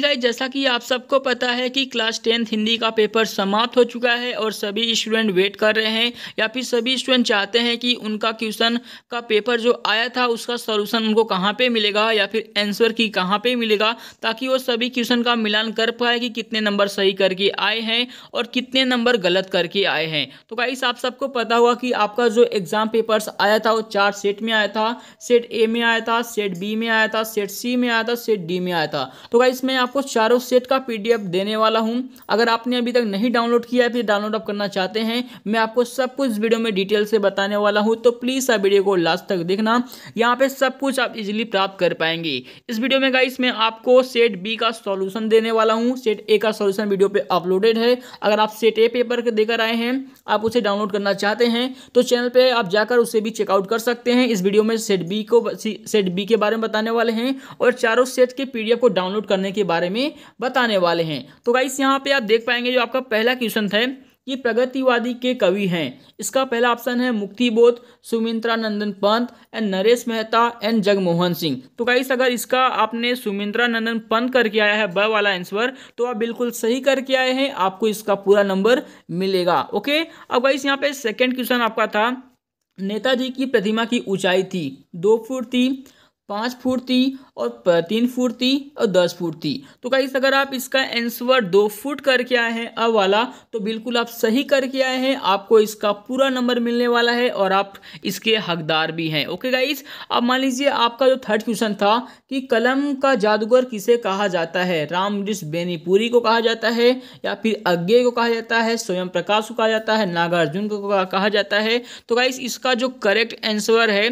guys जैसा कि आप सबको पता है कि क्लास टेंथ हिंदी का पेपर समाप्त हो चुका है और सभी स्टूडेंट वेट कर रहे हैं या फिर सभी स्टूडेंट चाहते हैं कि उनका क्वेश्चन का पेपर जो आया था उसका सॉल्यूशन उनको कहाँ पे मिलेगा या फिर आंसर की कहाँ पे मिलेगा ताकि वो सभी क्वेश्चन का मिलान कर पाए कि कितने नंबर सही करके आए हैं और कितने नंबर गलत करके आए हैं तो गाइस आप सबको पता हुआ कि आपका जो एग्ज़ाम पेपर्स आया था वो चार सेट में आया था सेट ए में आया था सेट बी में आया था सेट सी में आया था सेट डी में आया था तो गाइस मैं आपको चारों सेट का पीडीएफ देने वाला हूं अगर आपने अभी तक नहीं डाउनलोड किया है फिर डाउनलोड आप करना चाहते हैं मैं आपको सब कुछ वीडियो में डिटेल से बताने वाला हूं तो प्लीज़ आप वीडियो को लास्ट तक देखना यहां पे सब कुछ आप इजीली प्राप्त कर पाएंगे इस वीडियो में गाइस मैं आपको सेट बी का सोल्यूशन देने वाला हूँ सेट ए का सोल्यूशन वीडियो पे अपलोडेड है अगर आप सेट ए पेपर देकर आए हैं आप उसे डाउनलोड करना चाहते हैं तो चैनल पर आप जाकर उसे भी चेकआउट कर सकते हैं इस वीडियो में सेट बी को सेट बी के बारे में बताने वाले हैं और चारों सेट के पीडीएफ को डाउनलोड करने के बारे में बताने वाले हैं तो गाइस यहाँ पे आप देख पाएंगे जो आपका पहला क्वेश्चन है ये प्रगतिवादी के कवि हैं इसका पहला ऑप्शन है मुक्तिबोध सुमित्रा नंदन पंत एंड नरेश मेहता एंड जगमोहन सिंह तो गाइस अगर इसका आपने सुमित्रा नंदन पंत करके आया है ब वाला आंसर तो आप बिल्कुल सही करके आए हैं आपको इसका पूरा नंबर मिलेगा ओके अब गाइस यहाँ पे सेकेंड क्वेश्चन आपका था नेताजी की प्रतिमा की ऊंचाई थी दो फुट थी पाँच थी और तीन थी और दस थी तो गाइस अगर आप इसका आंसर दो फुट करके आए हैं अब वाला तो बिल्कुल आप सही करके आए हैं आपको इसका पूरा नंबर मिलने वाला है और आप इसके हकदार भी हैं ओके गाइस अब मान लीजिए आपका जो थर्ड क्वेश्चन था कि कलम का जादूगर किसे कहा जाता है रामवृष बेनीपुरी को कहा जाता है या फिर अज्ञे को कहा जाता है स्वयं प्रकाश को कहा जाता है नागार्जुन को कहा जाता है तो गाइस इसका जो करेक्ट आंसर है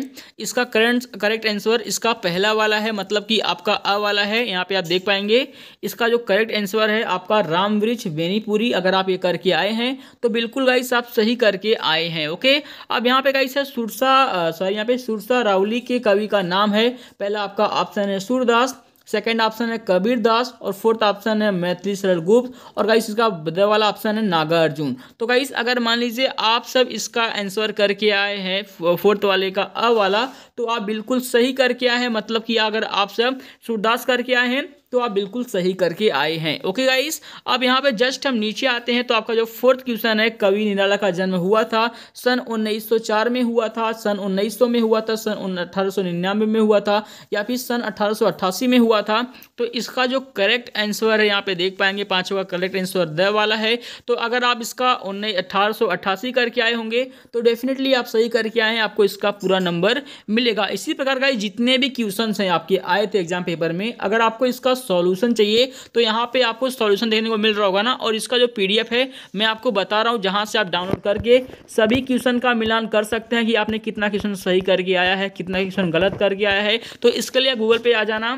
इसका करंट करेक्ट आंसर इसका इसका पहला वाला है मतलब कि आपका अ वाला है यहाँ पे आप देख पाएंगे इसका जो करेक्ट आंसर है आपका राम वृक्ष वेनीपुरी अगर आप ये करके आए हैं तो बिल्कुल गाइस आप सही करके आए हैं ओके अब यहाँ पे गाइस है सुरसा सॉरी यहाँ पे सुरसा रावली के कवि का नाम है पहला आपका ऑप्शन है सूरदास सेकंड ऑप्शन है कबीर दास और फोर्थ ऑप्शन है मैथिली सरल गुप्त और गाइस इसका बदल वाला ऑप्शन है नागार्जुन तो गाइस अगर मान लीजिए आप सब इसका आंसर करके आए हैं फोर्थ वाले का अ वाला तो आप बिल्कुल सही करके आए हैं मतलब कि अगर आप सब सूरदास करके आए हैं तो आप बिल्कुल सही करके आए हैं ओके गाइस अब यहाँ पे जस्ट हम नीचे आते हैं तो आपका जो फोर्थ क्वेश्चन है कवि निराला का जन्म हुआ था सन 1904 में हुआ था सन 1900 में हुआ था सन अठारह में हुआ था या फिर सन अठारह में हुआ था तो इसका जो करेक्ट आंसर है यहाँ पे देख पाएंगे का करेक्ट आंसर द वाला है तो अगर आप इसका उन्नीस अठारह करके आए होंगे तो डेफिनेटली आप सही करके आए हैं आपको इसका पूरा नंबर मिलेगा इसी प्रकार का जितने भी क्वेश्चन हैं आपके आए थे एग्जाम पेपर में अगर आपको इसका सॉल्यूशन चाहिए तो यहाँ पे आपको सॉल्यूशन देखने को मिल रहा होगा ना और इसका जो पीडीएफ है मैं आपको बता रहा हूँ जहाँ से आप डाउनलोड करके सभी क्वेश्चन का मिलान कर सकते हैं कि आपने कितना क्वेश्चन सही करके आया है कितना क्वेश्चन गलत करके आया है तो इसके लिए गूगल पे आ जाना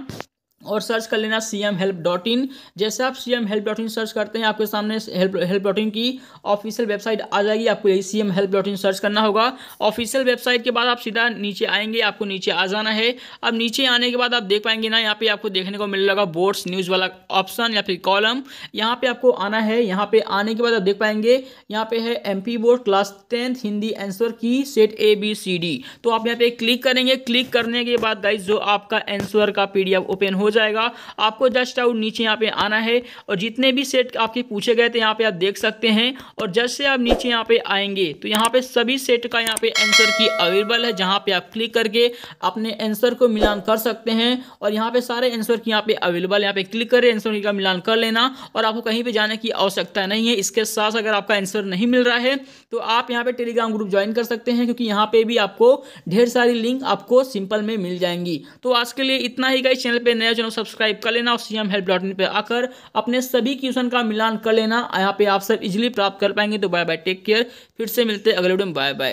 और सर्च कर लेना C M help dot in जैसे आप C M help dot in search करते हैं आपके सामने हेल्प हेल्प डॉट इन की ऑफिशियल वेबसाइट आ जाएगी आपको यही C M help dot in search करना होगा ऑफिशियल वेबसाइट के बाद आप सीधा नीचे आएंगे आपको नीचे आ जाना है अब नीचे आने के बाद आप देख पाएंगे ना यहाँ पे आपको देखने को मिल लगा बोर्ड्स न्यूज़ वाला ऑप्शन या फिर कॉलम यहाँ पर आपको आना है यहाँ पर आने के बाद आप देख पाएंगे यहाँ पे है M P board class tenth Hindi answer की set A B C D तो आप यहाँ पे क्लिक करेंगे क्लिक करने के बाद गाइज जो आपका एंसर का पी डी एफ ओपन हो जाएगा आपको जस्ट आउट नीचे यहाँ पे आना है और जितने भी सेट आपके पूछे गए थे यहाँ पे आप देख सकते हैं और जस्ट से आप नीचे यहाँ पे आएंगे तो यहाँ पे सभी सेट का यहाँ पे आंसर की अवेलेबल है जहाँ पे आप क्लिक करके अपने आंसर को मिलान कर सकते हैं और यहाँ पे सारे आंसर की यहाँ पे अवेलेबल यहाँ पे क्लिक करें आंसर का मिलान कर लेना और आपको कहीं पर जाने की आवश्यकता नहीं है इसके साथ अगर आपका आंसर नहीं मिल रहा है तो आप यहाँ पे टेलीग्राम ग्रुप ज्वाइन कर सकते हैं क्योंकि यहाँ पे भी आपको ढेर सारी लिंक आपको सिंपल में मिल जाएंगी तो आज के लिए इतना ही गाइस चैनल पर नया चैनल सब्सक्राइब कर लेना और C M help dot in पर आकर अपने सभी क्वेश्चन का मिलान कर लेना यहाँ पे आप सब इजिली प्राप्त कर पाएंगे तो बाय बाय टेक केयर फिर से मिलते अगले वीडियो में बाय बाय